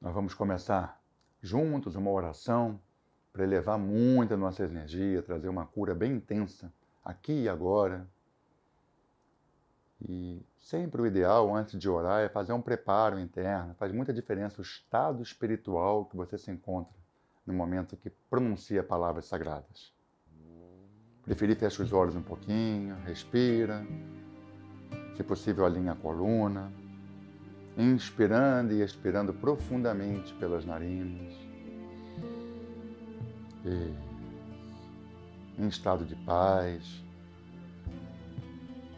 Nós vamos começar juntos uma oração para elevar muito a nossa energia, trazer uma cura bem intensa aqui e agora. E sempre o ideal antes de orar é fazer um preparo interno. Faz muita diferença o estado espiritual que você se encontra no momento que pronuncia palavras sagradas. Preferir fechar os olhos um pouquinho, respira. Se possível, alinha a coluna inspirando e expirando profundamente pelas narinas, e, em estado de paz,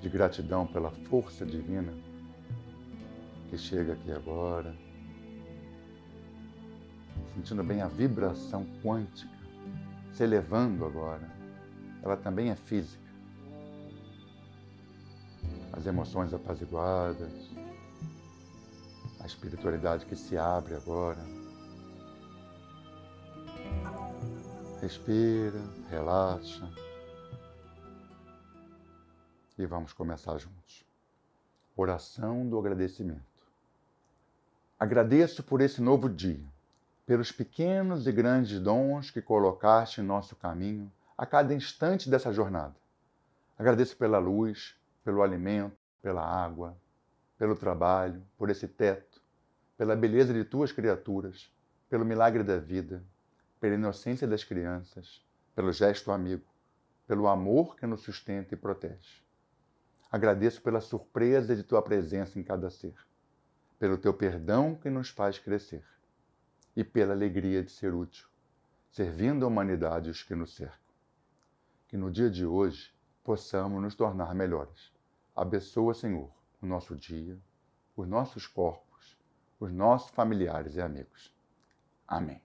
de gratidão pela força divina que chega aqui agora, sentindo bem a vibração quântica se elevando agora. Ela também é física. As emoções apaziguadas, espiritualidade que se abre agora. Respira, relaxa. E vamos começar juntos. Oração do agradecimento. Agradeço por esse novo dia, pelos pequenos e grandes dons que colocaste em nosso caminho a cada instante dessa jornada. Agradeço pela luz, pelo alimento, pela água, pelo trabalho, por esse teto, pela beleza de tuas criaturas, pelo milagre da vida, pela inocência das crianças, pelo gesto amigo, pelo amor que nos sustenta e protege. Agradeço pela surpresa de tua presença em cada ser, pelo teu perdão que nos faz crescer e pela alegria de ser útil, servindo a humanidade e os que nos cercam. Que no dia de hoje possamos nos tornar melhores. Abençoa, Senhor, o nosso dia, os nossos corpos, os nossos familiares e amigos. Amém.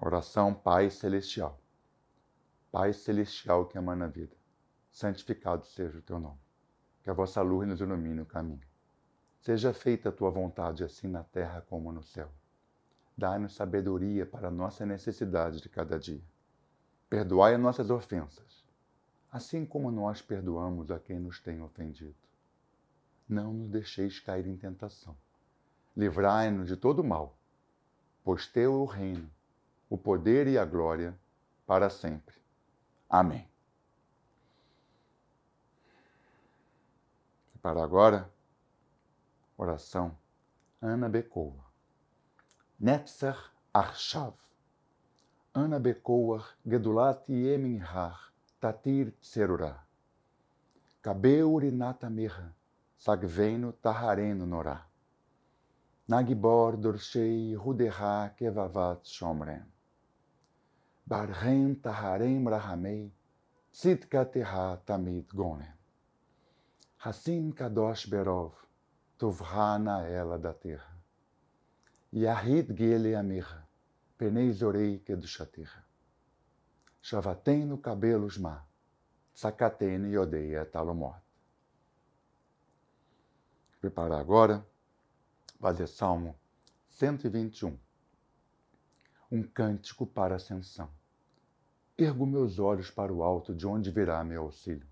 Oração Pai Celestial. Pai Celestial que amar na vida, santificado seja o teu nome. Que a vossa luz nos ilumine o caminho. Seja feita a tua vontade, assim na terra como no céu. Dai-nos sabedoria para a nossa necessidade de cada dia. Perdoai as nossas ofensas assim como nós perdoamos a quem nos tem ofendido. Não nos deixeis cair em tentação. Livrai-nos de todo mal, pois teu é o reino, o poder e a glória para sempre. Amém. E para agora, oração Ana Becoa. Netzer Arshav. Ana Becoa Gedulat Har tatir serura. Kabeurinata mirra, sagveno tahareno norá. Nagibor dorshei ruderá kevavat shomren. Barren taharem Brahamei, tzitka terra tamit gonen. Hassim kadosh berov, na ela da terra. Yahid gele amirra, penei zorei kedushatirra no cabelos ma, sacatene e odeia morto. Preparar agora, fazer Salmo 121, um cântico para ascensão. Ergo meus olhos para o alto, de onde virá meu auxílio.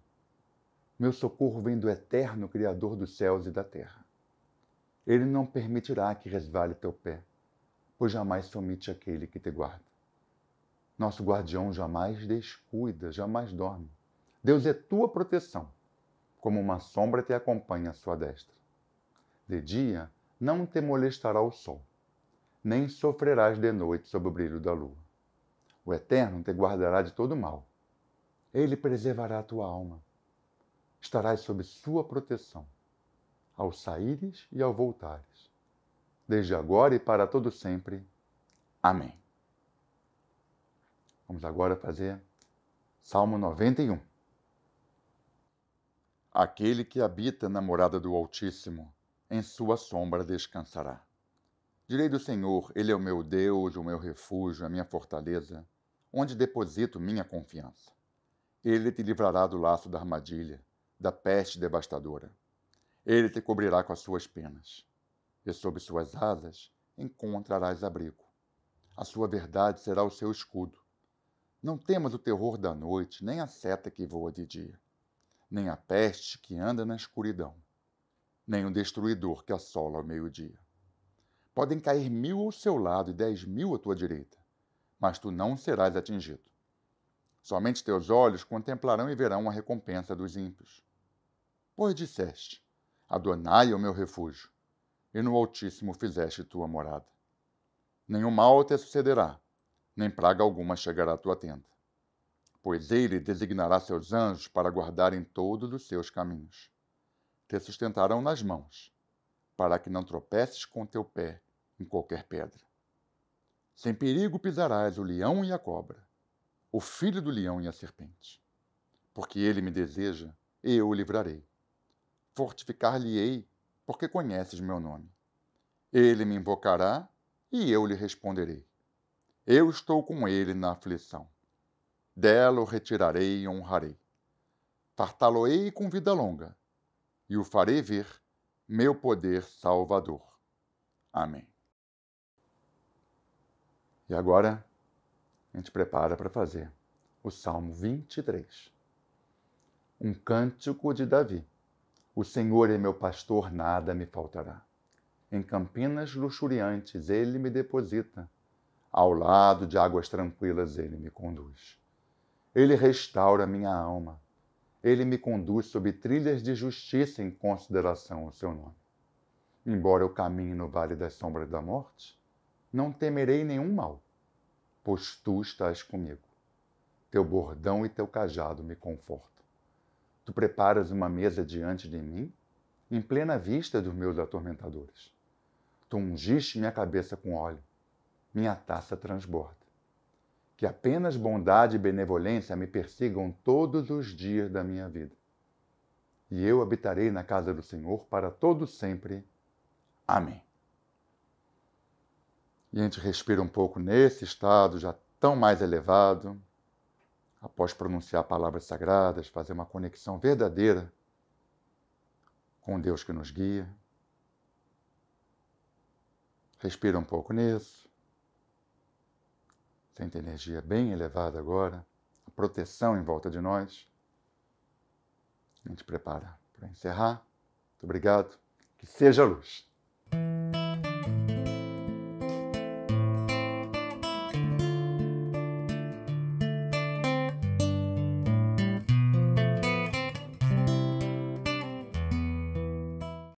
Meu socorro vem do eterno Criador dos céus e da terra. Ele não permitirá que resvale teu pé, pois jamais somite aquele que te guarda. Nosso guardião jamais descuida, jamais dorme. Deus é tua proteção, como uma sombra te acompanha à sua destra. De dia não te molestará o sol, nem sofrerás de noite sob o brilho da lua. O Eterno te guardará de todo mal. Ele preservará a tua alma. Estarás sob sua proteção, ao saíres e ao voltares. Desde agora e para todo sempre. Amém. Vamos agora fazer Salmo 91. Aquele que habita na morada do Altíssimo, em sua sombra descansará. Direi do Senhor, Ele é o meu Deus, o meu refúgio, a minha fortaleza, onde deposito minha confiança. Ele te livrará do laço da armadilha, da peste devastadora. Ele te cobrirá com as suas penas, e sob suas asas encontrarás abrigo. A sua verdade será o seu escudo. Não temas o terror da noite, nem a seta que voa de dia, nem a peste que anda na escuridão, nem o destruidor que assola ao meio-dia. Podem cair mil ao seu lado e dez mil à tua direita, mas tu não serás atingido. Somente teus olhos contemplarão e verão a recompensa dos ímpios. Pois disseste: Adonai é o meu refúgio, e no Altíssimo fizeste tua morada. Nenhum mal te sucederá, nem praga alguma chegará à tua tenda. Pois ele designará seus anjos para guardarem todos os seus caminhos. Te sustentarão nas mãos, para que não tropeces com teu pé em qualquer pedra. Sem perigo pisarás o leão e a cobra, o filho do leão e a serpente. Porque ele me deseja, eu o livrarei. Fortificar-lhe-ei, porque conheces meu nome. Ele me invocará e eu lhe responderei. Eu estou com ele na aflição. Dela o retirarei e honrarei. Fartá-lo-ei com vida longa, e o farei ver, meu poder salvador. Amém. E agora a gente prepara para fazer o Salmo 23. Um cântico de Davi. O Senhor é meu pastor, nada me faltará. Em campinas luxuriantes ele me deposita ao lado de águas tranquilas ele me conduz. Ele restaura minha alma. Ele me conduz sob trilhas de justiça em consideração ao seu nome. Embora eu caminhe no vale das sombras da morte, não temerei nenhum mal, pois tu estás comigo. Teu bordão e teu cajado me confortam. Tu preparas uma mesa diante de mim, em plena vista dos meus atormentadores. Tu ungiste minha cabeça com óleo minha taça transborda. Que apenas bondade e benevolência me persigam todos os dias da minha vida. E eu habitarei na casa do Senhor para todo sempre. Amém. E a gente respira um pouco nesse estado já tão mais elevado, após pronunciar palavras sagradas, fazer uma conexão verdadeira com Deus que nos guia. Respira um pouco nisso sente energia bem elevada agora, a proteção em volta de nós. A gente prepara para encerrar. Muito obrigado. Que seja luz.